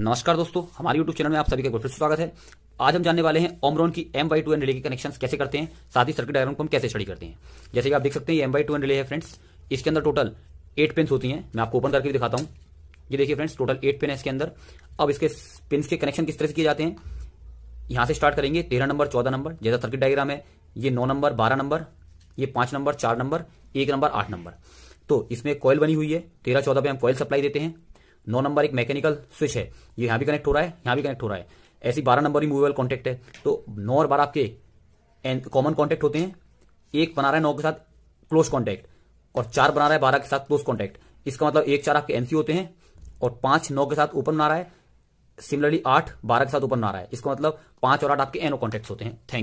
नमस्कार दोस्तों हमारे YouTube चैनल में आप सभी का फिर स्वागत है आज हम जानने वाले हैं ओमरॉन की M Y two N relay के कनेक्शन कैसे करते हैं साथ ही सर्किट डायग्राम को हम कैसे स्टडी करते हैं जैसे कि आप देख सकते हैं M Y two N relay है फ्रेंड्स इसके अंदर टोटल एट पिन होती हैं मैं आपको ओपन करके भी दिखाता हूँ ये देखिए फ्रेंड्स टोटल एट पिन है इसके अंदर अब इसके पिन के कनेक्शन किस तरह से किए जाते हैं यहाँ से स्टार्ट करेंगे तेरह नंबर चौदह नंबर जैसा सर्किट डायग्राम है ये नौ नंबर बारह नंबर ये पांच नंबर चार नंबर एक नंबर आठ नंबर तो इसमें कॉयल बनी हुई है तेरह चौदह पे हम कॉयल सप्लाई देते हैं नौ नंबर एक मैकेनिकल स्विच है ये यहां भी कनेक्ट हो रहा है यहां भी कनेक्ट हो रहा है ऐसी बारह नंबर रिमूवेबल कॉन्टेक्ट है तो नौ और बारह आपके कॉमन कॉन्टेक्ट होते हैं एक बना रहा है नौ के साथ क्लोज कॉन्टेक्ट और चार बना रहा है बारह के साथ क्लोज कॉन्टेक्ट इसका मतलब एक चार आपके एनसी होते हैं और पांच नौ के साथ ओपन बना रहा है सिमिलरली आठ बारह के साथ ओपन बना रहा है इसका मतलब पांच और आठ आपके एनओ कॉन्टेक्ट होते हैं थैंक